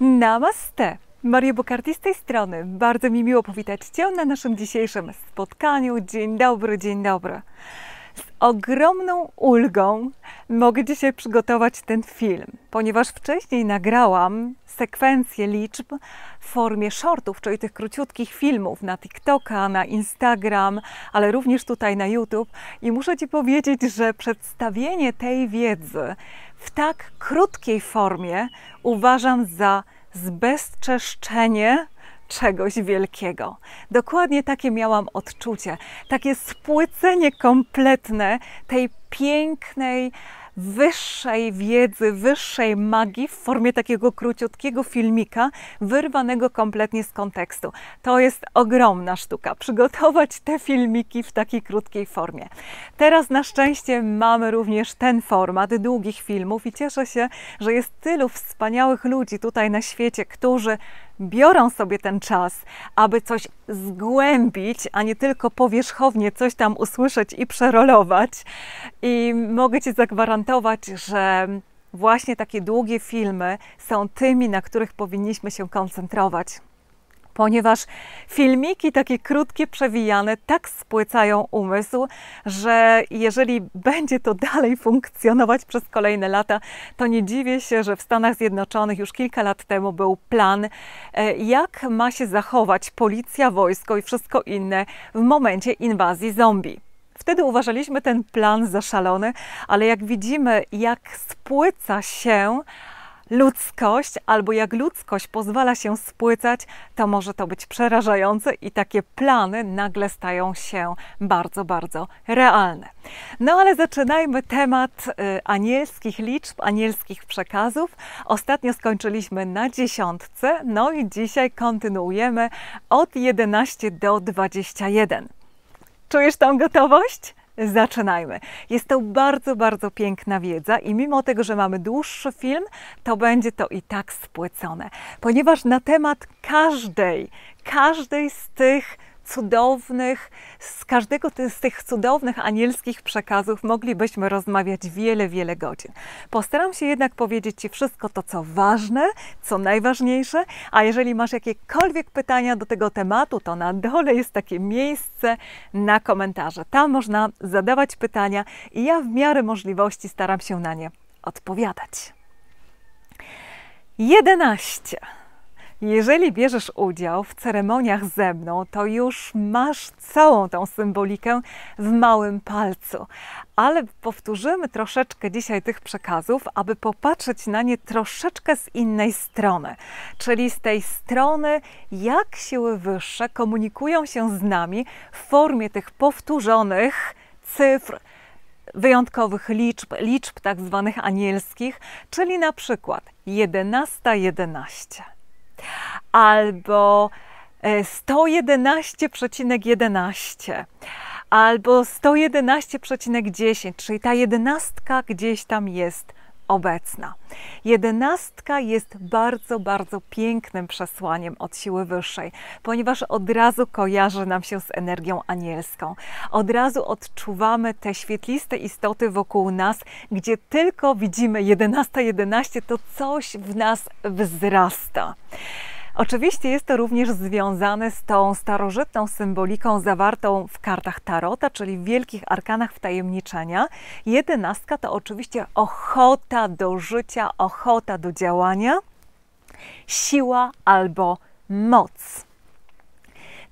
Namaste! Maria Bokarti z tej strony. Bardzo mi miło powitać Cię na naszym dzisiejszym spotkaniu. Dzień dobry, dzień dobry. Z ogromną ulgą mogę dzisiaj przygotować ten film, ponieważ wcześniej nagrałam sekwencję liczb w formie shortów, czyli tych króciutkich filmów na TikToka, na Instagram, ale również tutaj na YouTube. I muszę Ci powiedzieć, że przedstawienie tej wiedzy w tak krótkiej formie uważam za zbezczeszczenie czegoś wielkiego. Dokładnie takie miałam odczucie, takie spłycenie kompletne tej pięknej, wyższej wiedzy, wyższej magii w formie takiego króciutkiego filmika, wyrwanego kompletnie z kontekstu. To jest ogromna sztuka, przygotować te filmiki w takiej krótkiej formie. Teraz na szczęście mamy również ten format długich filmów i cieszę się, że jest tylu wspaniałych ludzi tutaj na świecie, którzy biorą sobie ten czas, aby coś zgłębić, a nie tylko powierzchownie coś tam usłyszeć i przerolować. I mogę Ci zagwarantować, że właśnie takie długie filmy są tymi, na których powinniśmy się koncentrować ponieważ filmiki takie krótkie, przewijane tak spłycają umysł, że jeżeli będzie to dalej funkcjonować przez kolejne lata, to nie dziwię się, że w Stanach Zjednoczonych już kilka lat temu był plan, e, jak ma się zachować policja, wojsko i wszystko inne w momencie inwazji zombie. Wtedy uważaliśmy ten plan za szalony, ale jak widzimy, jak spłyca się ludzkość, albo jak ludzkość pozwala się spłycać, to może to być przerażające i takie plany nagle stają się bardzo, bardzo realne. No ale zaczynajmy temat y, anielskich liczb, anielskich przekazów. Ostatnio skończyliśmy na dziesiątce, no i dzisiaj kontynuujemy od 11 do 21. Czujesz tą gotowość? zaczynajmy. Jest to bardzo, bardzo piękna wiedza i mimo tego, że mamy dłuższy film, to będzie to i tak spłycone, ponieważ na temat każdej, każdej z tych cudownych, z każdego z tych cudownych anielskich przekazów moglibyśmy rozmawiać wiele, wiele godzin. Postaram się jednak powiedzieć Ci wszystko to, co ważne, co najważniejsze, a jeżeli masz jakiekolwiek pytania do tego tematu, to na dole jest takie miejsce na komentarze. Tam można zadawać pytania i ja w miarę możliwości staram się na nie odpowiadać. 11. Jeżeli bierzesz udział w ceremoniach ze mną, to już masz całą tą symbolikę w małym palcu. Ale powtórzymy troszeczkę dzisiaj tych przekazów, aby popatrzeć na nie troszeczkę z innej strony, czyli z tej strony, jak siły wyższe komunikują się z nami w formie tych powtórzonych cyfr, wyjątkowych liczb, liczb tak zwanych anielskich, czyli na przykład 11.11. 11 albo 111,11 e, albo 111,10, czyli ta jedenastka gdzieś tam jest obecna. Jedenastka jest bardzo, bardzo pięknym przesłaniem od siły wyższej, ponieważ od razu kojarzy nam się z energią anielską. Od razu odczuwamy te świetliste istoty wokół nas, gdzie tylko widzimy 11-11, to coś w nas wzrasta. Oczywiście jest to również związane z tą starożytną symboliką zawartą w kartach Tarota, czyli w wielkich arkanach wtajemniczenia. Jedenastka to oczywiście ochota do życia, ochota do działania, siła albo moc.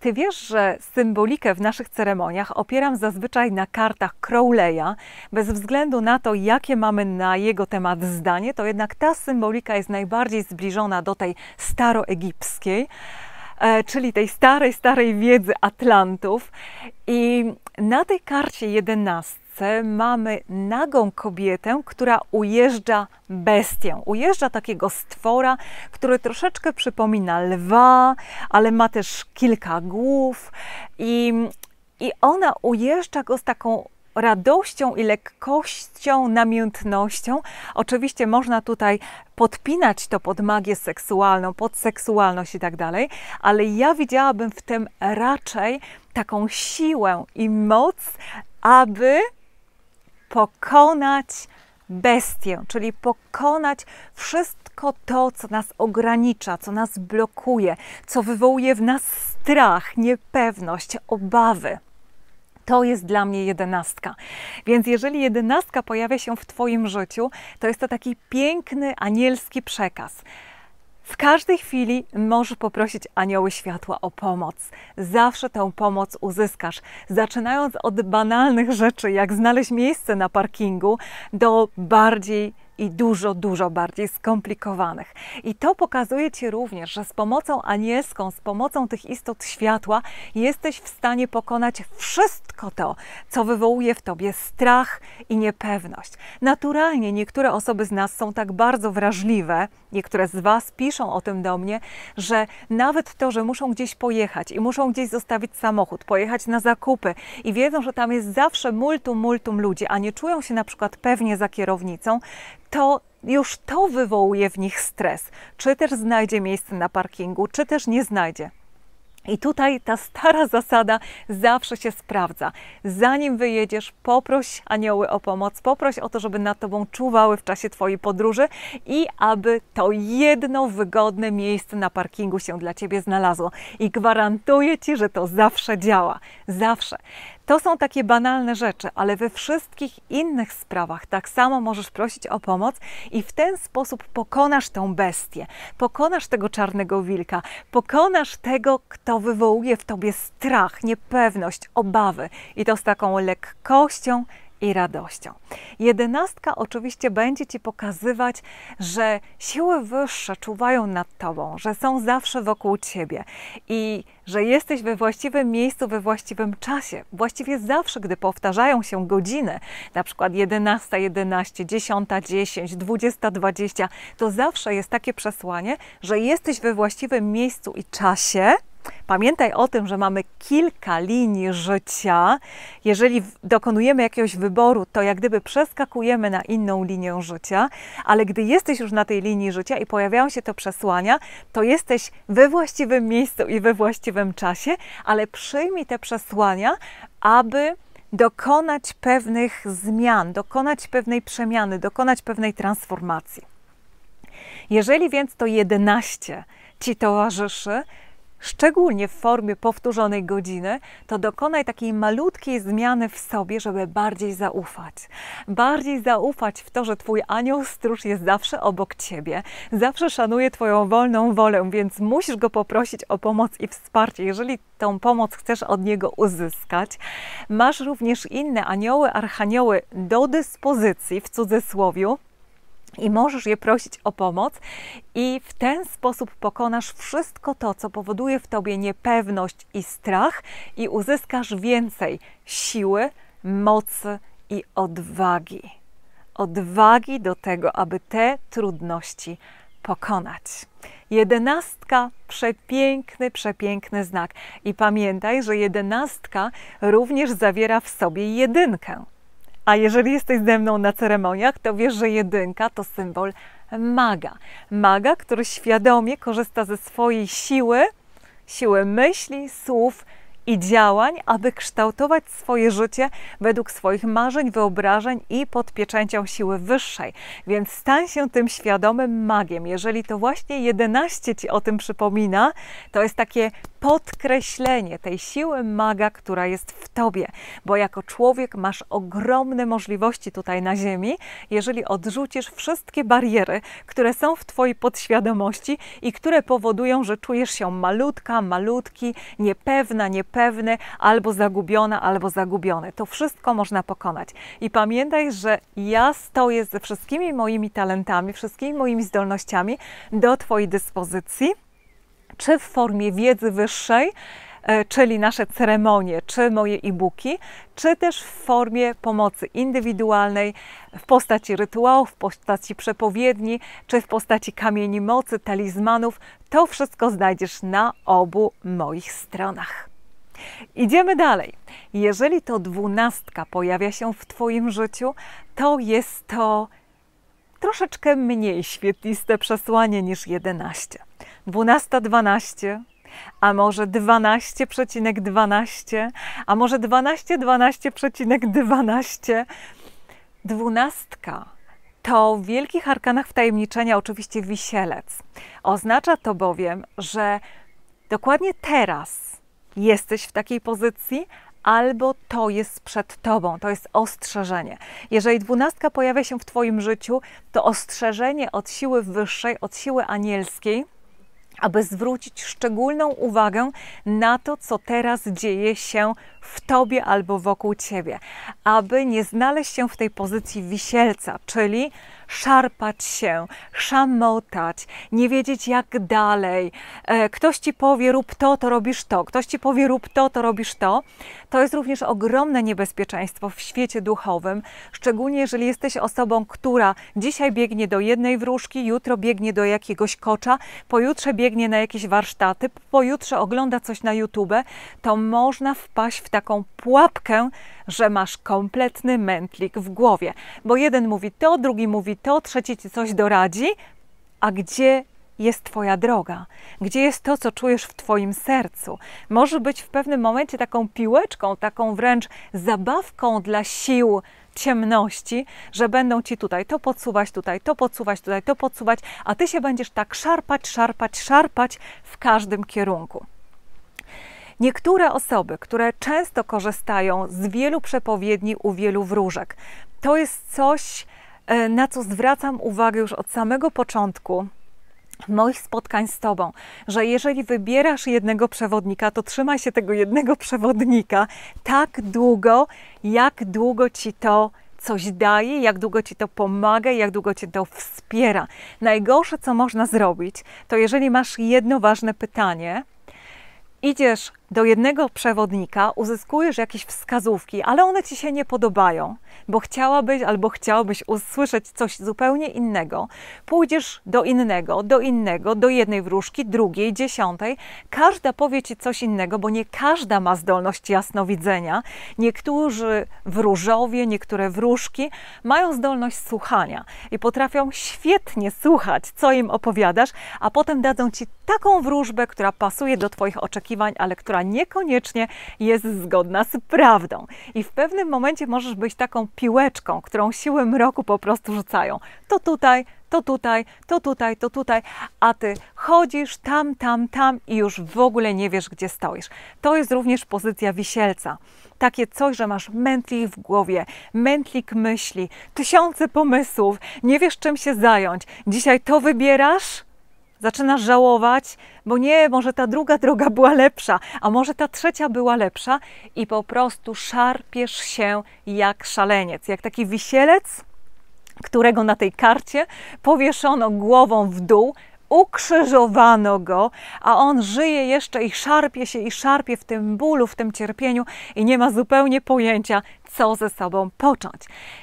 Ty wiesz, że symbolikę w naszych ceremoniach opieram zazwyczaj na kartach Crowley'a. Bez względu na to, jakie mamy na jego temat zdanie, to jednak ta symbolika jest najbardziej zbliżona do tej staroegipskiej e, czyli tej starej, starej wiedzy Atlantów. I na tej karcie 11 mamy nagą kobietę, która ujeżdża bestię. Ujeżdża takiego stwora, który troszeczkę przypomina lwa, ale ma też kilka głów i, i ona ujeżdża go z taką radością i lekkością, namiętnością. Oczywiście można tutaj podpinać to pod magię seksualną, pod seksualność i tak dalej, ale ja widziałabym w tym raczej taką siłę i moc, aby pokonać bestię, czyli pokonać wszystko to, co nas ogranicza, co nas blokuje, co wywołuje w nas strach, niepewność, obawy. To jest dla mnie jedenastka. Więc jeżeli jedenastka pojawia się w Twoim życiu, to jest to taki piękny anielski przekaz. W każdej chwili możesz poprosić anioły światła o pomoc. Zawsze tę pomoc uzyskasz, zaczynając od banalnych rzeczy, jak znaleźć miejsce na parkingu, do bardziej i dużo, dużo bardziej skomplikowanych. I to pokazuje Ci również, że z pomocą anielską, z pomocą tych istot światła jesteś w stanie pokonać wszystko to, co wywołuje w Tobie strach i niepewność. Naturalnie niektóre osoby z nas są tak bardzo wrażliwe, niektóre z Was piszą o tym do mnie, że nawet to, że muszą gdzieś pojechać i muszą gdzieś zostawić samochód, pojechać na zakupy i wiedzą, że tam jest zawsze multum, multum ludzi, a nie czują się na przykład pewnie za kierownicą, to już to wywołuje w nich stres. Czy też znajdzie miejsce na parkingu, czy też nie znajdzie. I tutaj ta stara zasada zawsze się sprawdza. Zanim wyjedziesz, poproś anioły o pomoc, poproś o to, żeby nad tobą czuwały w czasie twojej podróży i aby to jedno wygodne miejsce na parkingu się dla ciebie znalazło. I gwarantuję ci, że to zawsze działa. Zawsze. To są takie banalne rzeczy, ale we wszystkich innych sprawach tak samo możesz prosić o pomoc i w ten sposób pokonasz tą bestię, pokonasz tego czarnego wilka, pokonasz tego, kto wywołuje w tobie strach, niepewność, obawy i to z taką lekkością, i radością. Jedenastka oczywiście będzie Ci pokazywać, że siły wyższe czuwają nad Tobą, że są zawsze wokół Ciebie i że jesteś we właściwym miejscu, we właściwym czasie. Właściwie zawsze, gdy powtarzają się godziny, na przykład 11, 11, 10, 10, 20, 20, to zawsze jest takie przesłanie, że jesteś we właściwym miejscu i czasie, Pamiętaj o tym, że mamy kilka linii życia. Jeżeli dokonujemy jakiegoś wyboru, to jak gdyby przeskakujemy na inną linię życia, ale gdy jesteś już na tej linii życia i pojawiają się te przesłania, to jesteś we właściwym miejscu i we właściwym czasie, ale przyjmij te przesłania, aby dokonać pewnych zmian, dokonać pewnej przemiany, dokonać pewnej transformacji. Jeżeli więc to 11 ci towarzyszy, szczególnie w formie powtórzonej godziny, to dokonaj takiej malutkiej zmiany w sobie, żeby bardziej zaufać. Bardziej zaufać w to, że Twój anioł stróż jest zawsze obok Ciebie, zawsze szanuje Twoją wolną wolę, więc musisz go poprosić o pomoc i wsparcie, jeżeli tą pomoc chcesz od niego uzyskać. Masz również inne anioły, archanioły do dyspozycji, w cudzysłowie, i możesz je prosić o pomoc, i w ten sposób pokonasz wszystko to, co powoduje w tobie niepewność i strach, i uzyskasz więcej siły, mocy i odwagi. Odwagi do tego, aby te trudności pokonać. Jedenastka przepiękny, przepiękny znak. I pamiętaj, że jedenastka również zawiera w sobie jedynkę. A jeżeli jesteś ze mną na ceremoniach, to wiesz, że jedynka to symbol maga. Maga, który świadomie korzysta ze swojej siły, siły myśli, słów i działań, aby kształtować swoje życie według swoich marzeń, wyobrażeń i pod pieczęcią siły wyższej. Więc stań się tym świadomym magiem. Jeżeli to właśnie 11 ci o tym przypomina, to jest takie podkreślenie tej siły maga, która jest w tobie, bo jako człowiek masz ogromne możliwości tutaj na Ziemi, jeżeli odrzucisz wszystkie bariery, które są w twojej podświadomości i które powodują, że czujesz się malutka, malutki, niepewna, niepewny, albo zagubiona, albo zagubiony. To wszystko można pokonać. I pamiętaj, że ja stoję ze wszystkimi moimi talentami, wszystkimi moimi zdolnościami do Twojej dyspozycji czy w formie wiedzy wyższej, e, czyli nasze ceremonie, czy moje e-booki, czy też w formie pomocy indywidualnej, w postaci rytuałów, w postaci przepowiedni, czy w postaci kamieni mocy, talizmanów. To wszystko znajdziesz na obu moich stronach. Idziemy dalej. Jeżeli to dwunastka pojawia się w Twoim życiu, to jest to troszeczkę mniej świetliste przesłanie niż jedenaście. 12.12, a może 12,12, ,12, a może 12,12,12. 12. Dwunastka to w wielkich arkanach wtajemniczenia oczywiście wisielec. Oznacza to bowiem, że dokładnie teraz jesteś w takiej pozycji, albo to jest przed tobą, to jest ostrzeżenie. Jeżeli dwunastka pojawia się w twoim życiu, to ostrzeżenie od siły wyższej, od siły anielskiej – aby zwrócić szczególną uwagę na to, co teraz dzieje się w tobie albo wokół ciebie, aby nie znaleźć się w tej pozycji wisielca, czyli szarpać się, szamotać, nie wiedzieć jak dalej. E, ktoś ci powie, rób to, to robisz to, ktoś ci powie, rób to, to robisz to. To jest również ogromne niebezpieczeństwo w świecie duchowym, szczególnie jeżeli jesteś osobą, która dzisiaj biegnie do jednej wróżki, jutro biegnie do jakiegoś kocza, pojutrze biegnie na jakieś warsztaty, pojutrze ogląda coś na YouTube, to można wpaść w taką pułapkę że masz kompletny mętlik w głowie, bo jeden mówi to, drugi mówi to, trzeci ci coś doradzi, a gdzie jest Twoja droga, gdzie jest to, co czujesz w Twoim sercu. Może być w pewnym momencie taką piłeczką, taką wręcz zabawką dla sił ciemności, że będą ci tutaj to podsuwać, tutaj to podsuwać, tutaj to podsuwać, a ty się będziesz tak szarpać, szarpać, szarpać w każdym kierunku. Niektóre osoby, które często korzystają z wielu przepowiedni u wielu wróżek, to jest coś, e, na co zwracam uwagę już od samego początku moich spotkań z Tobą, że jeżeli wybierasz jednego przewodnika, to trzymaj się tego jednego przewodnika tak długo, jak długo Ci to coś daje, jak długo ci to pomaga, jak długo cię to wspiera. Najgorsze, co można zrobić, to jeżeli masz jedno ważne pytanie, idziesz do jednego przewodnika uzyskujesz jakieś wskazówki, ale one ci się nie podobają, bo chciałabyś albo chciałbyś usłyszeć coś zupełnie innego. Pójdziesz do innego, do innego, do jednej wróżki, drugiej, dziesiątej. Każda powie ci coś innego, bo nie każda ma zdolność jasnowidzenia. Niektórzy wróżowie, niektóre wróżki mają zdolność słuchania i potrafią świetnie słuchać, co im opowiadasz, a potem dadzą ci taką wróżbę, która pasuje do Twoich oczekiwań, ale która która niekoniecznie jest zgodna z prawdą. I w pewnym momencie możesz być taką piłeczką, którą siły mroku po prostu rzucają. To tutaj, to tutaj, to tutaj, to tutaj, a ty chodzisz tam, tam, tam i już w ogóle nie wiesz, gdzie stoisz. To jest również pozycja wisielca. Takie coś, że masz mętlik w głowie, mętlik myśli, tysiące pomysłów, nie wiesz czym się zająć. Dzisiaj to wybierasz, Zaczynasz żałować, bo nie, może ta druga droga była lepsza, a może ta trzecia była lepsza i po prostu szarpiesz się jak szaleniec, jak taki wisielec, którego na tej karcie powieszono głową w dół, ukrzyżowano go, a on żyje jeszcze i szarpie się i szarpie w tym bólu, w tym cierpieniu i nie ma zupełnie pojęcia, co ze sobą począć.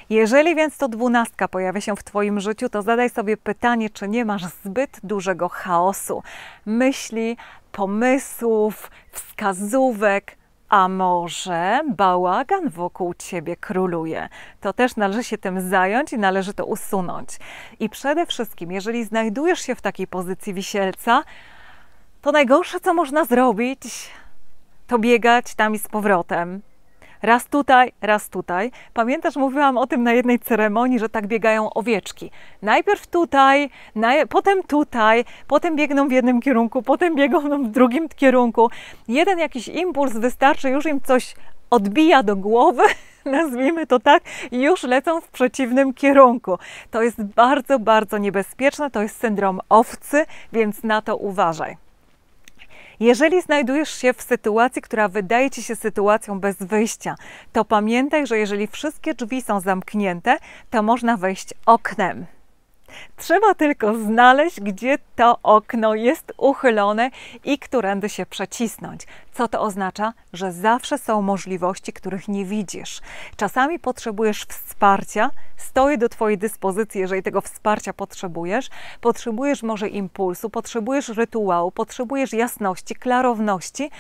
Jeżeli więc to dwunastka pojawia się w Twoim życiu, to zadaj sobie pytanie, czy nie masz zbyt dużego chaosu myśli, pomysłów, wskazówek, a może bałagan wokół ciebie króluje? To też należy się tym zająć i należy to usunąć. I przede wszystkim, jeżeli znajdujesz się w takiej pozycji wisielca, to najgorsze, co można zrobić, to biegać tam i z powrotem. Raz tutaj, raz tutaj. Pamiętasz, mówiłam o tym na jednej ceremonii, że tak biegają owieczki. Najpierw tutaj, naj... potem tutaj, potem biegną w jednym kierunku, potem biegną w drugim kierunku. Jeden jakiś impuls wystarczy, już im coś odbija do głowy, nazwijmy to tak, już lecą w przeciwnym kierunku. To jest bardzo, bardzo niebezpieczne, to jest syndrom owcy, więc na to uważaj. Jeżeli znajdujesz się w sytuacji, która wydaje ci się sytuacją bez wyjścia, to pamiętaj, że jeżeli wszystkie drzwi są zamknięte, to można wejść oknem. Trzeba tylko znaleźć, gdzie to okno jest uchylone i którędy się przecisnąć. Co to oznacza? Że zawsze są możliwości, których nie widzisz. Czasami potrzebujesz wsparcia, stoję do Twojej dyspozycji, jeżeli tego wsparcia potrzebujesz. Potrzebujesz może impulsu, potrzebujesz rytuału, potrzebujesz jasności, klarowności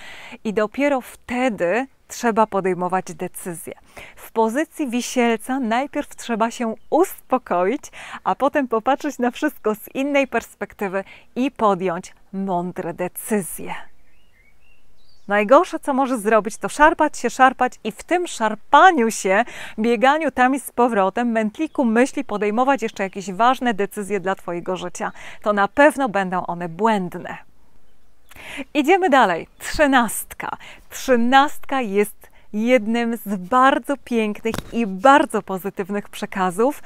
i dopiero wtedy trzeba podejmować decyzje. W pozycji wisielca najpierw trzeba się uspokoić, a potem popatrzeć na wszystko z innej perspektywy i podjąć mądre decyzje. Najgorsze, co możesz zrobić, to szarpać się, szarpać i w tym szarpaniu się, bieganiu tam i z powrotem, mętliku myśli podejmować jeszcze jakieś ważne decyzje dla Twojego życia. To na pewno będą one błędne. Idziemy dalej. Trzynastka. Trzynastka jest jednym z bardzo pięknych i bardzo pozytywnych przekazów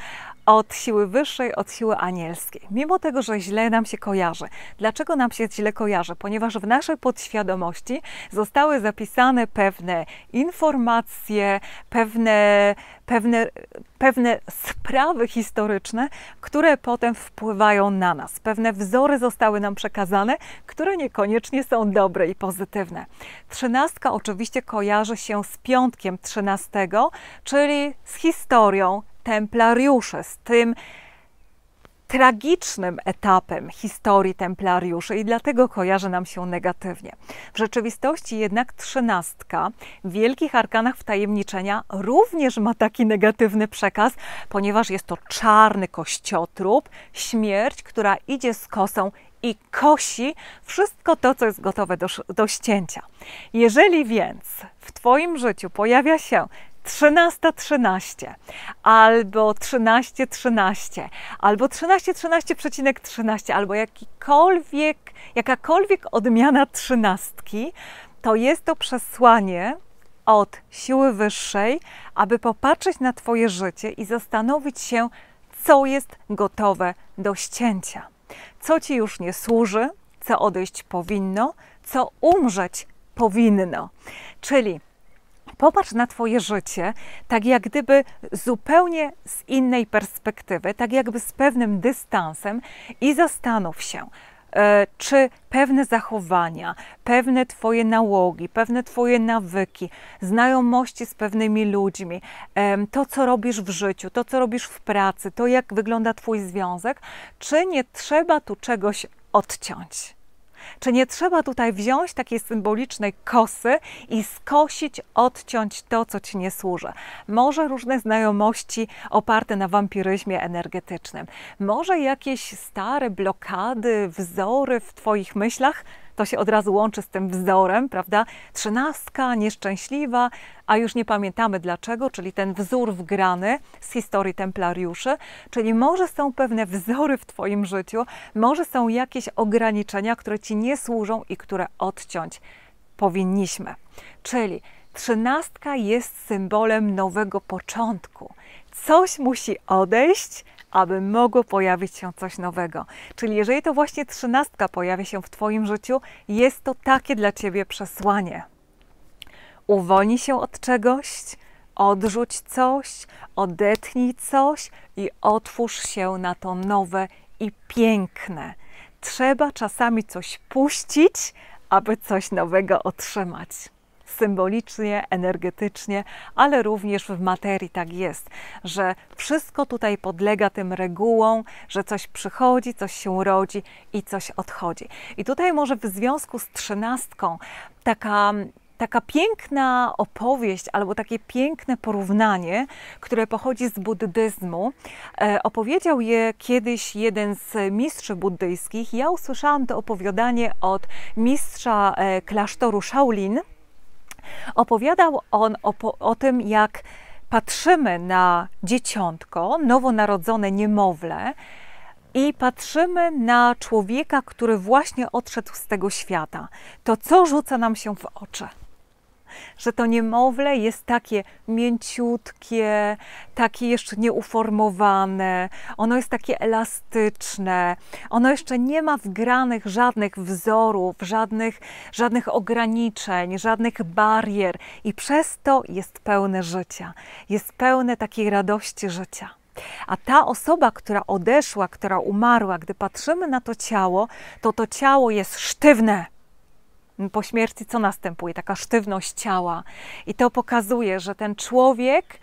od siły wyższej, od siły anielskiej. Mimo tego, że źle nam się kojarzy. Dlaczego nam się źle kojarzy? Ponieważ w naszej podświadomości zostały zapisane pewne informacje, pewne, pewne, pewne sprawy historyczne, które potem wpływają na nas. Pewne wzory zostały nam przekazane, które niekoniecznie są dobre i pozytywne. Trzynastka oczywiście kojarzy się z piątkiem trzynastego, czyli z historią, templariusze, z tym tragicznym etapem historii templariuszy i dlatego kojarzy nam się negatywnie. W rzeczywistości jednak trzynastka w Wielkich Arkanach Wtajemniczenia również ma taki negatywny przekaz, ponieważ jest to czarny kościotrup, śmierć, która idzie z kosą i kosi wszystko to, co jest gotowe do, do ścięcia. Jeżeli więc w Twoim życiu pojawia się 13.13 albo 13.13 albo 13.13.13 albo jakikolwiek, jakakolwiek odmiana trzynastki, to jest to przesłanie od siły wyższej, aby popatrzeć na Twoje życie i zastanowić się, co jest gotowe do ścięcia, co Ci już nie służy, co odejść powinno, co umrzeć powinno. Czyli Popatrz na Twoje życie tak jak gdyby zupełnie z innej perspektywy, tak jakby z pewnym dystansem i zastanów się, e, czy pewne zachowania, pewne Twoje nałogi, pewne Twoje nawyki, znajomości z pewnymi ludźmi, to co robisz w życiu, to co robisz w pracy, to jak wygląda Twój związek, czy nie trzeba tu czegoś odciąć? Czy nie trzeba tutaj wziąć takiej symbolicznej kosy i skosić, odciąć to, co ci nie służy? Może różne znajomości oparte na wampiryzmie energetycznym, może jakieś stare blokady, wzory w twoich myślach? to się od razu łączy z tym wzorem, prawda? Trzynastka, nieszczęśliwa, a już nie pamiętamy dlaczego, czyli ten wzór wgrany z historii templariuszy, czyli może są pewne wzory w Twoim życiu, może są jakieś ograniczenia, które Ci nie służą i które odciąć powinniśmy. Czyli trzynastka jest symbolem nowego początku. Coś musi odejść, aby mogło pojawić się coś nowego. Czyli jeżeli to właśnie trzynastka pojawi się w Twoim życiu, jest to takie dla Ciebie przesłanie. Uwolnij się od czegoś, odrzuć coś, odetnij coś i otwórz się na to nowe i piękne. Trzeba czasami coś puścić, aby coś nowego otrzymać symbolicznie, energetycznie, ale również w materii tak jest, że wszystko tutaj podlega tym regułom, że coś przychodzi, coś się rodzi i coś odchodzi. I tutaj może w związku z trzynastką taka taka piękna opowieść albo takie piękne porównanie, które pochodzi z buddyzmu. E, opowiedział je kiedyś jeden z mistrzów buddyjskich. Ja usłyszałam to opowiadanie od mistrza e, klasztoru Shaolin Opowiadał on o, o tym, jak patrzymy na dzieciątko, nowonarodzone niemowlę, i patrzymy na człowieka, który właśnie odszedł z tego świata, to co rzuca nam się w oczy? że to niemowlę jest takie mięciutkie, takie jeszcze nieuformowane, ono jest takie elastyczne, ono jeszcze nie ma wgranych żadnych wzorów, żadnych, żadnych ograniczeń, żadnych barier i przez to jest pełne życia, jest pełne takiej radości życia. A ta osoba, która odeszła, która umarła, gdy patrzymy na to ciało, to to ciało jest sztywne po śmierci co następuje? Taka sztywność ciała. I to pokazuje, że ten człowiek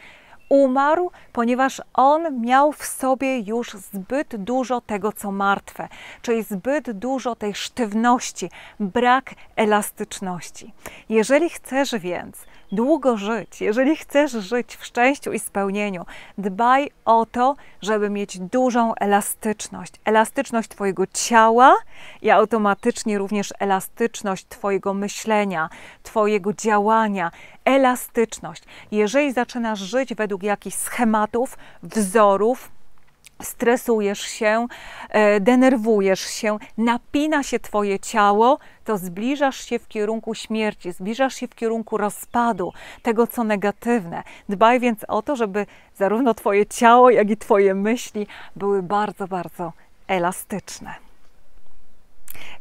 umarł, ponieważ on miał w sobie już zbyt dużo tego, co martwe, czyli zbyt dużo tej sztywności, brak elastyczności. Jeżeli chcesz więc, długo żyć, jeżeli chcesz żyć w szczęściu i spełnieniu, dbaj o to, żeby mieć dużą elastyczność. Elastyczność Twojego ciała i automatycznie również elastyczność Twojego myślenia, Twojego działania. Elastyczność. Jeżeli zaczynasz żyć według jakichś schematów, wzorów, stresujesz się, e, denerwujesz się, napina się Twoje ciało, to zbliżasz się w kierunku śmierci, zbliżasz się w kierunku rozpadu, tego co negatywne. Dbaj więc o to, żeby zarówno Twoje ciało, jak i Twoje myśli były bardzo, bardzo elastyczne.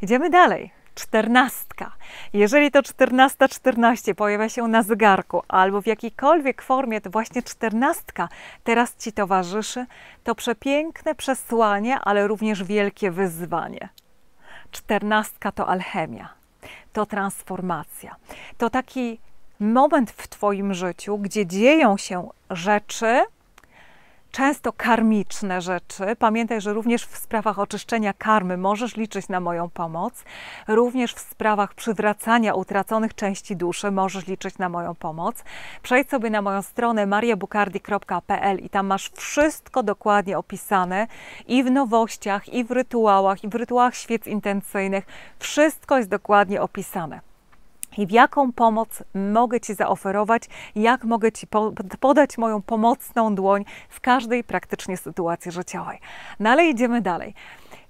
Idziemy dalej czternastka. Jeżeli to czternasta czternaście pojawia się na zegarku albo w jakiejkolwiek formie, to właśnie czternastka teraz Ci towarzyszy, to przepiękne przesłanie, ale również wielkie wyzwanie. Czternastka to alchemia, to transformacja, to taki moment w Twoim życiu, gdzie dzieją się rzeczy, często karmiczne rzeczy. Pamiętaj, że również w sprawach oczyszczenia karmy możesz liczyć na moją pomoc. Również w sprawach przywracania utraconych części duszy możesz liczyć na moją pomoc. Przejdź sobie na moją stronę mariabukardi.pl i tam masz wszystko dokładnie opisane i w nowościach, i w rytuałach, i w rytuałach świec intencyjnych. Wszystko jest dokładnie opisane i w jaką pomoc mogę Ci zaoferować, jak mogę Ci podać moją pomocną dłoń w każdej praktycznie sytuacji życiowej. No ale idziemy dalej.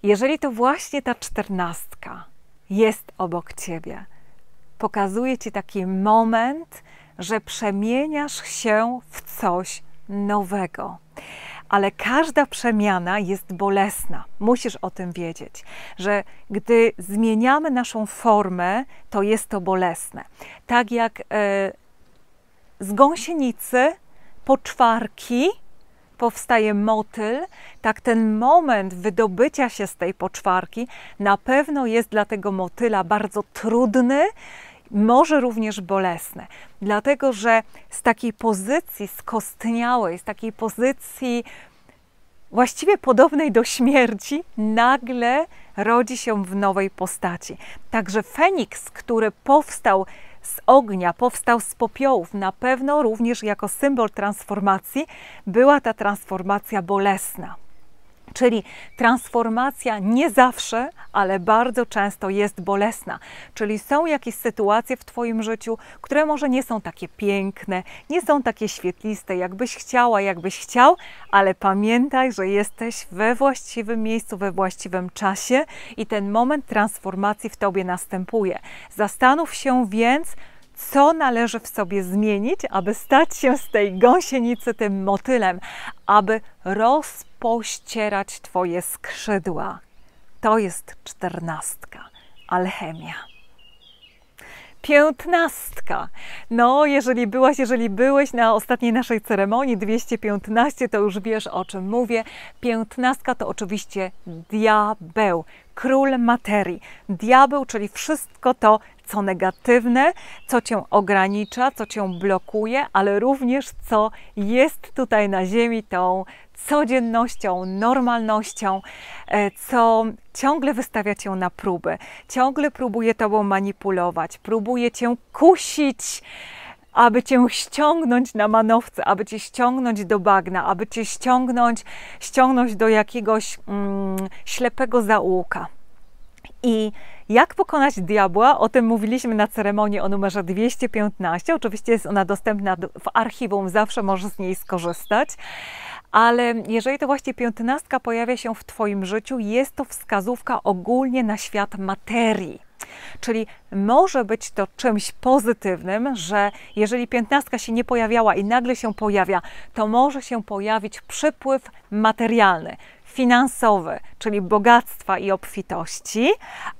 Jeżeli to właśnie ta czternastka jest obok Ciebie, pokazuje Ci taki moment, że przemieniasz się w coś nowego ale każda przemiana jest bolesna. Musisz o tym wiedzieć, że gdy zmieniamy naszą formę, to jest to bolesne. Tak jak y, e, z gąsienicy po czwarki powstaje motyl, tak ten moment wydobycia się z tej poczwarki na pewno jest dla tego motyla bardzo trudny może również bolesne, dlatego że z takiej pozycji skostniałej, z takiej pozycji właściwie podobnej do śmierci, nagle rodzi się w nowej postaci. Także Feniks, który powstał z ognia, powstał z popiołów, na pewno również jako symbol transformacji, była ta transformacja bolesna. Czyli transformacja nie zawsze, ale bardzo często jest bolesna. Czyli są jakieś sytuacje w Twoim życiu, które może nie są takie piękne, nie są takie świetliste, jakbyś chciała, jakbyś chciał, ale pamiętaj, że jesteś we właściwym miejscu, we właściwym czasie i ten moment transformacji w Tobie następuje. Zastanów się więc, co należy w sobie zmienić, aby stać się z tej gąsienicy tym motylem, aby rozpościerać Twoje skrzydła. To jest czternastka, alchemia. Piętnastka. No, jeżeli byłaś, jeżeli byłeś na ostatniej naszej ceremonii 215, to już wiesz o czym mówię. Piętnastka to oczywiście diabeł, król materii. Diabeł, czyli wszystko to, co negatywne, co cię ogranicza, co cię blokuje, ale również co jest tutaj na ziemi tą codziennością, normalnością, e, co ciągle wystawia cię na próby, ciągle próbuje tobą manipulować, próbuje cię kusić, aby cię ściągnąć na manowce, aby cię ściągnąć do bagna, aby cię ściągnąć, ściągnąć do jakiegoś mm, ślepego zaułka. I jak pokonać diabła? O tym mówiliśmy na ceremonii o numerze 215. Oczywiście jest ona dostępna w archiwum, zawsze możesz z niej skorzystać ale jeżeli to właśnie piętnastka pojawia się w Twoim życiu, jest to wskazówka ogólnie na świat materii. Czyli może być to czymś pozytywnym, że jeżeli piętnastka się nie pojawiała i nagle się pojawia, to może się pojawić przypływ materialny finansowy, czyli bogactwa i obfitości,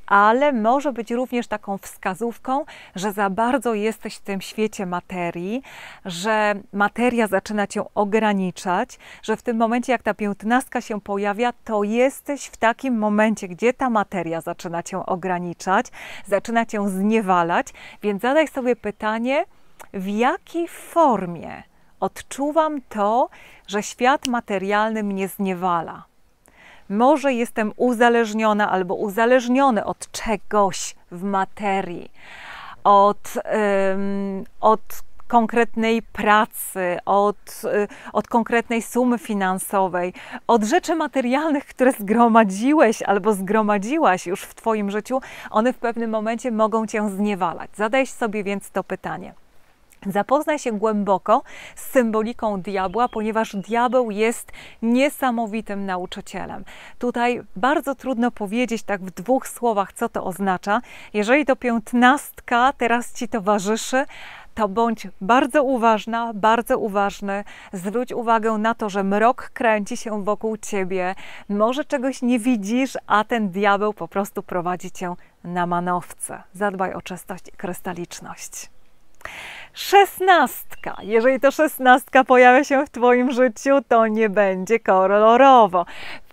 ale może być również taką wskazówką, że za bardzo jesteś w tym świecie materii, że materia zaczyna cię ograniczać, że w tym momencie, jak ta piętnastka się pojawia, to jesteś w takim momencie, gdzie ta materia zaczyna cię ograniczać, zaczyna cię zniewalać, więc zadaj sobie pytanie, w jakiej formie odczuwam to, że świat materialny mnie zniewala. Może jestem uzależniona albo uzależniony od czegoś w materii, od, od konkretnej pracy, od, y, od konkretnej sumy finansowej, od rzeczy materialnych, które zgromadziłeś albo zgromadziłaś już w Twoim życiu, one w pewnym momencie mogą Cię zniewalać. Zadaj sobie więc to pytanie. Zapoznaj się głęboko z symboliką diabła, ponieważ diabeł jest niesamowitym nauczycielem. Tutaj bardzo trudno powiedzieć tak w dwóch słowach, co to oznacza. Jeżeli to piętnastka teraz ci towarzyszy, to bądź bardzo uważna, bardzo uważny. Zwróć uwagę na to, że mrok kręci się wokół ciebie. Może czegoś nie widzisz, a ten diabeł po prostu prowadzi cię na manowce. Zadbaj o czystość i krystaliczność. Szesnastka. Jeżeli to szesnastka pojawia się w Twoim życiu, to nie będzie kolorowo.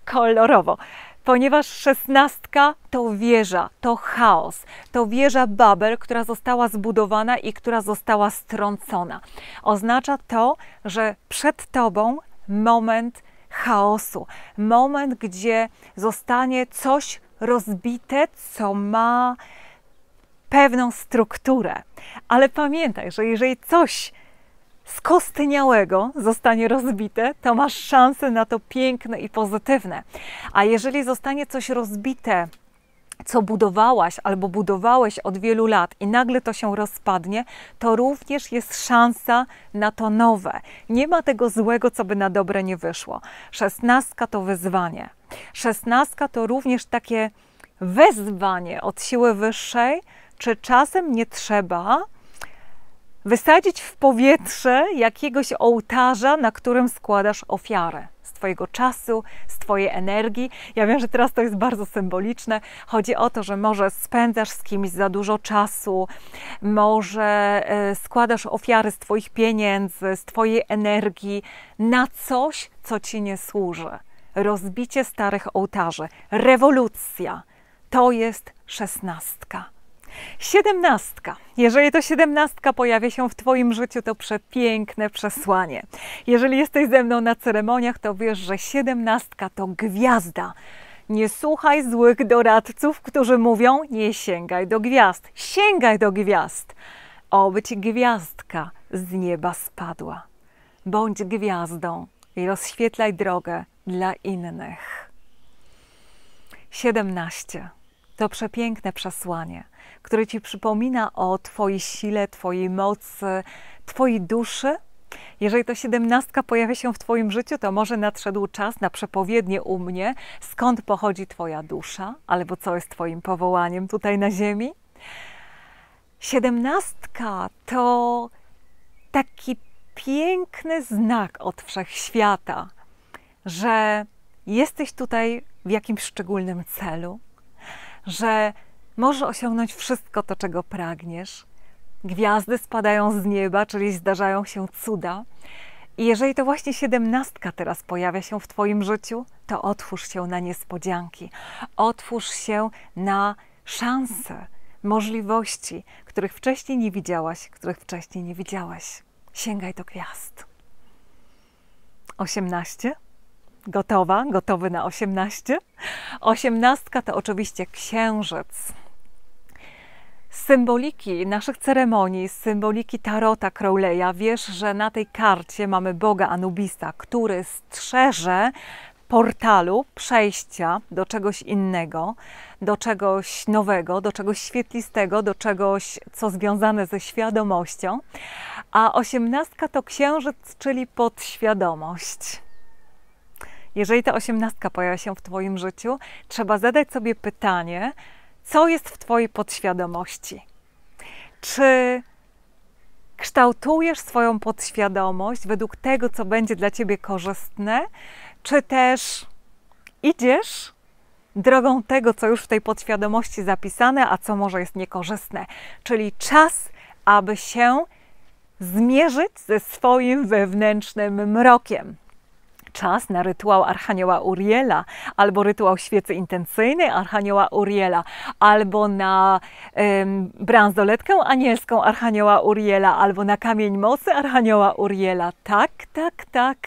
Kolorowo ponieważ szesnastka to wieża, to chaos, to wieża Babel, która została zbudowana i która została strącona. Oznacza to, że przed tobą moment chaosu, moment, gdzie zostanie coś rozbite, co ma pewną strukturę. Ale pamiętaj, że jeżeli coś skostniałego zostanie rozbite, to masz szansę na to piękne i pozytywne. A jeżeli zostanie coś rozbite, co budowałaś albo budowałeś od wielu lat i nagle to się rozpadnie, to również jest szansa na to nowe. Nie ma tego złego, co by na dobre nie wyszło. Szesnastka to wyzwanie. Szesnastka to również takie wezwanie od siły wyższej, czy czasem nie trzeba wysadzić w powietrze jakiegoś ołtarza, na którym składasz ofiarę z Twojego czasu, z Twojej energii. Ja wiem, że teraz to jest bardzo symboliczne. Chodzi o to, że może spędzasz z kimś za dużo czasu, może e, składasz ofiary z Twoich pieniędzy, z Twojej energii na coś, co Ci nie służy. Rozbicie starych ołtarzy, rewolucja. To jest szesnastka. Siedemnastka. Jeżeli to siedemnastka pojawia się w Twoim życiu, to przepiękne przesłanie. Jeżeli jesteś ze mną na ceremoniach, to wiesz, że siedemnastka to gwiazda. Nie słuchaj złych doradców, którzy mówią: nie sięgaj do gwiazd, sięgaj do gwiazd. ci gwiazdka z nieba spadła. Bądź gwiazdą i rozświetlaj drogę dla innych. 17 to przepiękne przesłanie, które Ci przypomina o Twojej sile, Twojej mocy, Twojej duszy. Jeżeli to siedemnastka pojawia się w Twoim życiu, to może nadszedł czas na przepowiednie u mnie, skąd pochodzi Twoja dusza, albo co jest Twoim powołaniem tutaj na Ziemi. Siedemnastka to taki piękny znak od wszechświata, że jesteś tutaj w jakimś szczególnym celu, że może osiągnąć wszystko to, czego pragniesz. Gwiazdy spadają z nieba, czyli zdarzają się cuda. I jeżeli to właśnie siedemnastka teraz pojawia się w Twoim życiu, to otwórz się na niespodzianki, otwórz się na szanse, możliwości, których wcześniej nie widziałaś, których wcześniej nie widziałaś. Sięgaj do gwiazd. 18 gotowa, gotowy na 18. Osiemnastka to oczywiście księżyc. Z symboliki naszych ceremonii, z symboliki Tarota Crowleya wiesz, że na tej karcie mamy Boga Anubisa, który strzeże portalu przejścia do czegoś innego, do czegoś nowego, do czegoś świetlistego, do czegoś, co związane ze świadomością. A osiemnastka to księżyc, czyli podświadomość. Jeżeli ta osiemnastka pojawia się w Twoim życiu, trzeba zadać sobie pytanie, co jest w Twojej podświadomości? Czy kształtujesz swoją podświadomość według tego, co będzie dla Ciebie korzystne, czy też idziesz drogą tego, co już w tej podświadomości zapisane, a co może jest niekorzystne? Czyli czas, aby się zmierzyć ze swoim wewnętrznym mrokiem czas na rytuał Archanioła Uriela, albo rytuał świecy intencyjnej Archanioła Uriela, albo na um, bransoletkę anielską Archanioła Uriela, albo na kamień mocy Archanioła Uriela. Tak, tak, tak.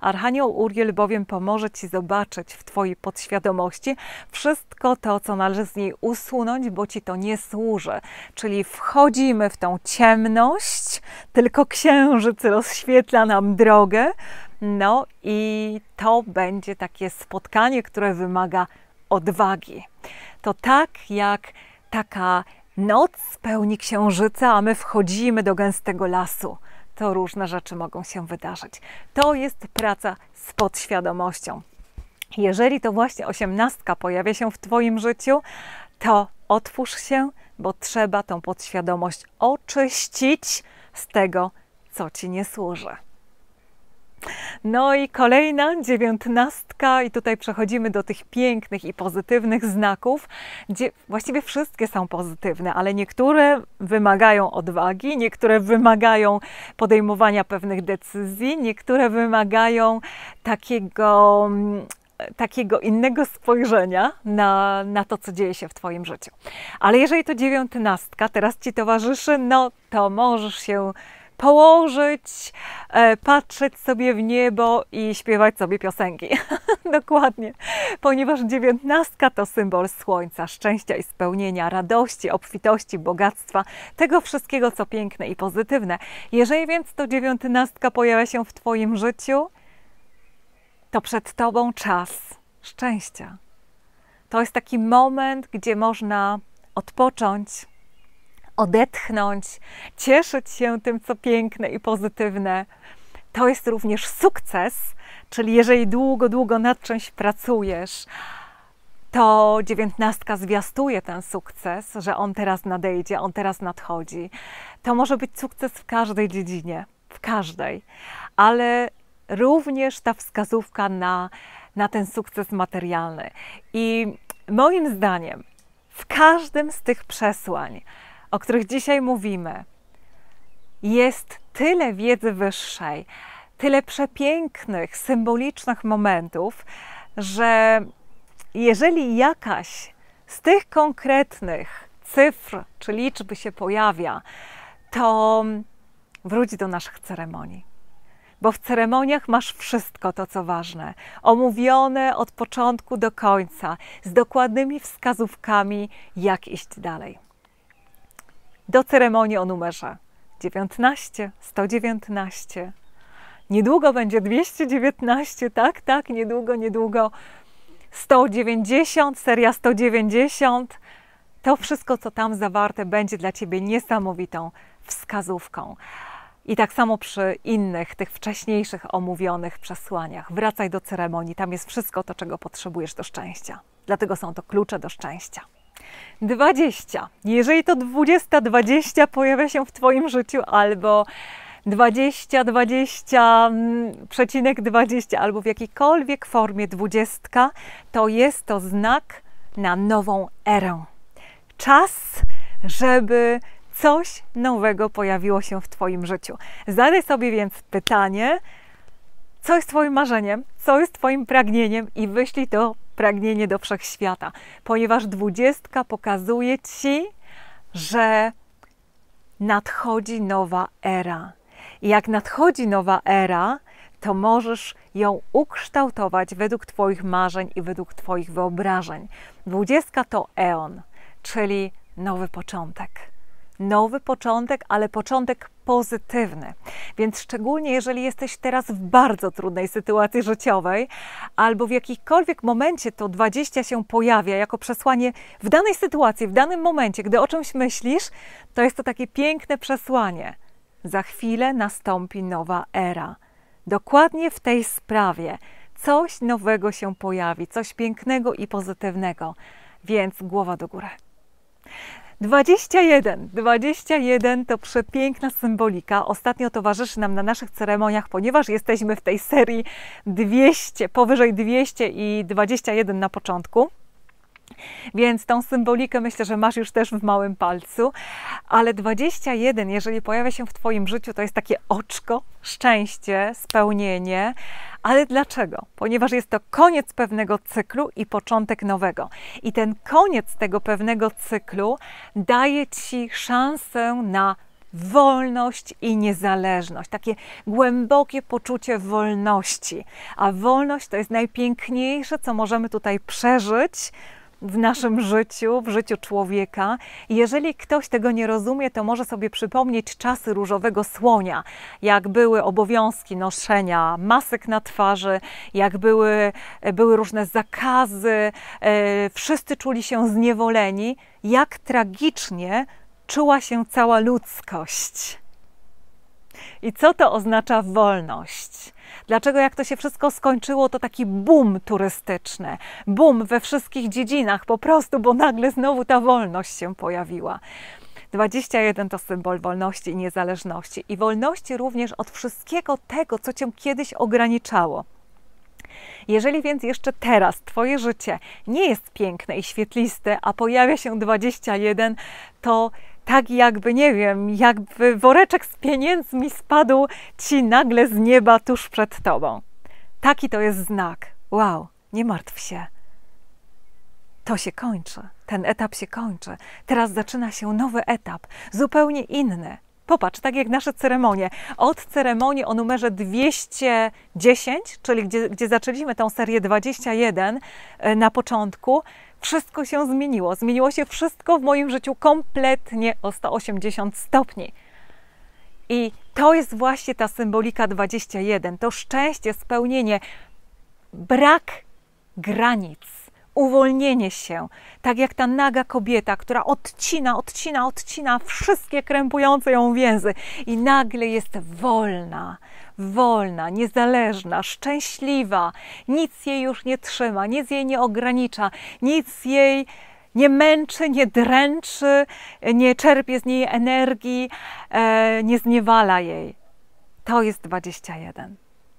Archanioł Uriel bowiem pomoże Ci zobaczyć w Twojej podświadomości wszystko to, co należy z niej usunąć, bo Ci to nie służy. Czyli wchodzimy w tą ciemność, tylko księżyc rozświetla nam drogę, no i to będzie takie spotkanie, które wymaga odwagi. To tak jak taka noc pełni księżyca, a my wchodzimy do gęstego lasu. To różne rzeczy mogą się wydarzyć. To jest praca z podświadomością. Jeżeli to właśnie osiemnastka pojawia się w Twoim życiu, to otwórz się, bo trzeba tą podświadomość oczyścić z tego, co Ci nie służy. No i kolejna, dziewiętnastka, i tutaj przechodzimy do tych pięknych i pozytywnych znaków, gdzie właściwie wszystkie są pozytywne, ale niektóre wymagają odwagi, niektóre wymagają podejmowania pewnych decyzji, niektóre wymagają takiego mm, takiego innego spojrzenia na, na to, co dzieje się w Twoim życiu. Ale jeżeli to dziewiętnastka teraz Ci towarzyszy, no to możesz się położyć, e, patrzeć sobie w niebo i śpiewać sobie piosenki. Dokładnie, ponieważ dziewiętnastka to symbol słońca, szczęścia i spełnienia, radości, obfitości, bogactwa, tego wszystkiego, co piękne i pozytywne. Jeżeli więc to dziewiętnastka pojawia się w Twoim życiu, to przed Tobą czas szczęścia. To jest taki moment, gdzie można odpocząć, odetchnąć, cieszyć się tym, co piękne i pozytywne. To jest również sukces, czyli jeżeli długo, długo nad czymś pracujesz, to dziewiętnastka zwiastuje ten sukces, że on teraz nadejdzie, on teraz nadchodzi. To może być sukces w każdej dziedzinie, w każdej, ale również ta wskazówka na, na ten sukces materialny. I moim zdaniem, w każdym z tych przesłań, o których dzisiaj mówimy, jest tyle wiedzy wyższej, tyle przepięknych, symbolicznych momentów, że jeżeli jakaś z tych konkretnych cyfr czy liczb się pojawia, to wróć do naszych ceremonii. Bo w ceremoniach masz wszystko to, co ważne, omówione od początku do końca, z dokładnymi wskazówkami, jak iść dalej do ceremonii o numerze 19 119. Niedługo będzie 219, tak, tak, niedługo, niedługo 190, seria 190. To wszystko, co tam zawarte, będzie dla Ciebie niesamowitą wskazówką. I tak samo przy innych, tych wcześniejszych omówionych przesłaniach. Wracaj do ceremonii, tam jest wszystko to, czego potrzebujesz do szczęścia. Dlatego są to klucze do szczęścia. 20. Jeżeli to dwudziesta, dwadzieścia pojawia się w Twoim życiu albo 20, 20, mm, przecinek 20 albo w jakiejkolwiek formie 20, to jest to znak na nową erę. Czas, żeby coś nowego pojawiło się w Twoim życiu. Zadaj sobie więc pytanie, co jest Twoim marzeniem, co jest Twoim pragnieniem i wyślij to pragnienie do wszechświata, ponieważ dwudziestka pokazuje ci, że nadchodzi nowa era. I jak nadchodzi nowa era, to możesz ją ukształtować według Twoich marzeń i według Twoich wyobrażeń. Dwudziestka to eon, czyli nowy początek nowy początek, ale początek pozytywny. Więc szczególnie jeżeli jesteś teraz w bardzo trudnej sytuacji życiowej, albo w jakikolwiek momencie to 20 się pojawia jako przesłanie w danej sytuacji, w danym momencie, gdy o czymś myślisz, to jest to takie piękne przesłanie. Za chwilę nastąpi nowa era. Dokładnie w tej sprawie coś nowego się pojawi, coś pięknego i pozytywnego. Więc głowa do góry. 21. 21 to przepiękna symbolika. Ostatnio towarzyszy nam na naszych ceremoniach, ponieważ jesteśmy w tej serii 200, powyżej 200 i 21 na początku. Więc tą symbolikę myślę, że masz już też w małym palcu, ale 21, jeżeli pojawia się w Twoim życiu, to jest takie oczko, szczęście, spełnienie. Ale dlaczego? Ponieważ jest to koniec pewnego cyklu i początek nowego. I ten koniec tego pewnego cyklu daje ci szansę na wolność i niezależność, takie głębokie poczucie wolności. A wolność to jest najpiękniejsze, co możemy tutaj przeżyć w naszym życiu, w życiu człowieka. Jeżeli ktoś tego nie rozumie, to może sobie przypomnieć czasy różowego słonia, jak były obowiązki noszenia masek na twarzy, jak były, były różne zakazy, e, wszyscy czuli się zniewoleni, jak tragicznie czuła się cała ludzkość. I co to oznacza wolność? Dlaczego jak to się wszystko skończyło, to taki boom turystyczny, boom we wszystkich dziedzinach po prostu, bo nagle znowu ta wolność się pojawiła. 21 to symbol wolności i niezależności i wolności również od wszystkiego tego, co cię kiedyś ograniczało. Jeżeli więc jeszcze teraz Twoje życie nie jest piękne i świetliste, a pojawia się 21, to tak jakby, nie wiem, jakby woreczek z pieniędzmi spadł ci nagle z nieba tuż przed tobą. Taki to jest znak. Wow, nie martw się. To się kończy, ten etap się kończy. Teraz zaczyna się nowy etap, zupełnie inny. Popatrz, tak jak nasze ceremonie. Od ceremonii o numerze 210, czyli gdzie, gdzie zaczęliśmy tą serię 21 e, na początku, wszystko się zmieniło. Zmieniło się wszystko w moim życiu kompletnie o 180 stopni. I to jest właśnie ta symbolika 21, to szczęście, spełnienie, brak granic uwolnienie się, tak jak ta naga kobieta, która odcina, odcina, odcina wszystkie krępujące ją więzy i nagle jest wolna, wolna, niezależna, szczęśliwa, nic jej już nie trzyma, nic jej nie ogranicza, nic jej nie męczy, nie dręczy, nie czerpie z niej energii, e, nie zniewala jej. To jest 21.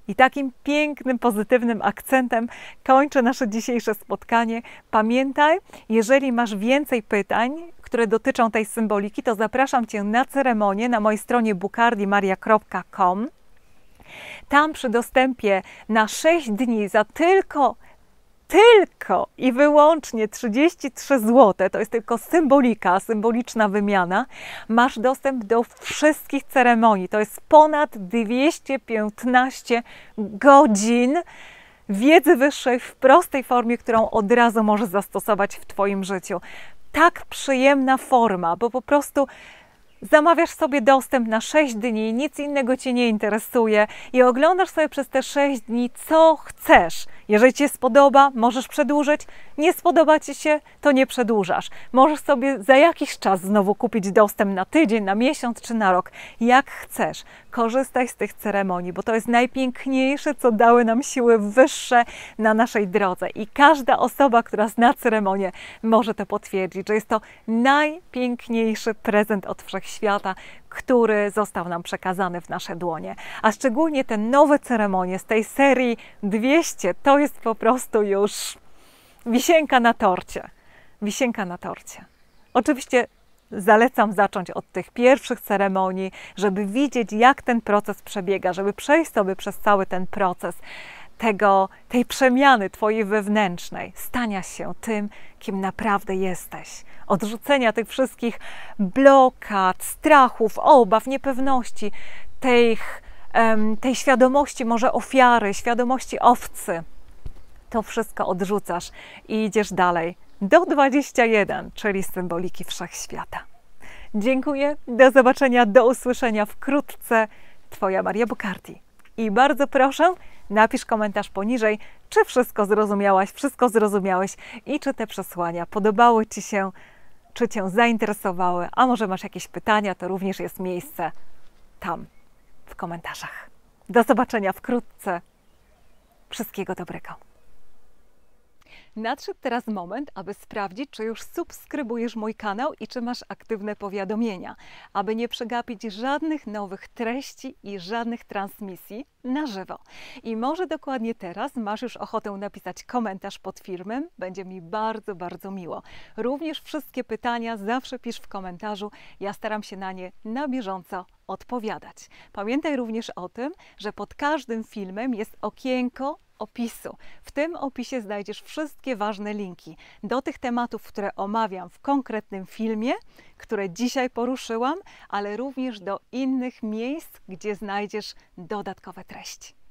I takim pięknym, pozytywnym akcentem kończę nasze dzisiejsze spotkanie. Pamiętaj, jeżeli masz więcej pytań, które dotyczą tej symboliki, to zapraszam Cię na ceremonię na mojej stronie bukardimaria.com. Tam przy dostępie na 6 dni za tylko tylko i wyłącznie 33 zł, to jest tylko symbolika, symboliczna wymiana, masz dostęp do wszystkich ceremonii. To jest ponad 215 godzin wiedzy wyższej w prostej formie, którą od razu możesz zastosować w Twoim życiu. Tak przyjemna forma, bo po prostu zamawiasz sobie dostęp na 6 dni, nic innego Cię nie interesuje i oglądasz sobie przez te 6 dni, co chcesz. Jeżeli Cię spodoba, możesz przedłużyć. Nie spodoba Ci się, to nie przedłużasz. Możesz sobie za jakiś czas znowu kupić dostęp na tydzień, na miesiąc czy na rok, jak chcesz. Korzystaj z tych ceremonii, bo to jest najpiękniejsze, co dały nam siły wyższe na naszej drodze. I każda osoba, która zna ceremonię, może to potwierdzić, że jest to najpiękniejszy prezent od wszechświata, który został nam przekazany w nasze dłonie. A szczególnie te nowe ceremonie z tej serii 200 to to jest po prostu już wisienka na torcie. Wisienka na torcie. Oczywiście zalecam zacząć od tych pierwszych ceremonii, żeby widzieć, jak ten proces przebiega, żeby przejść sobie przez cały ten proces tego, tej przemiany Twojej wewnętrznej, stania się tym, kim naprawdę jesteś, odrzucenia tych wszystkich blokad, strachów, obaw, niepewności, tej świadomości może ofiary, świadomości owcy, to wszystko odrzucasz i idziesz dalej do 21, czyli symboliki wszechświata. Dziękuję, do zobaczenia, do usłyszenia wkrótce. Twoja Maria Bukarti. I bardzo proszę, napisz komentarz poniżej, czy wszystko zrozumiałaś, wszystko zrozumiałeś i czy te przesłania podobały Ci się, czy Cię zainteresowały, a może masz jakieś pytania, to również jest miejsce tam, w komentarzach. Do zobaczenia wkrótce. Wszystkiego dobrego. Nadszedł teraz moment, aby sprawdzić, czy już subskrybujesz mój kanał i czy masz aktywne powiadomienia, aby nie przegapić żadnych nowych treści i żadnych transmisji na żywo. I może dokładnie teraz masz już ochotę napisać komentarz pod filmem, będzie mi bardzo, bardzo miło. Również wszystkie pytania zawsze pisz w komentarzu, ja staram się na nie na bieżąco odpowiadać. Pamiętaj również o tym, że pod każdym filmem jest okienko opisu. W tym opisie znajdziesz wszystkie ważne linki do tych tematów, które omawiam w konkretnym filmie, które dzisiaj poruszyłam, ale również do innych miejsc, gdzie znajdziesz dodatkowe treści.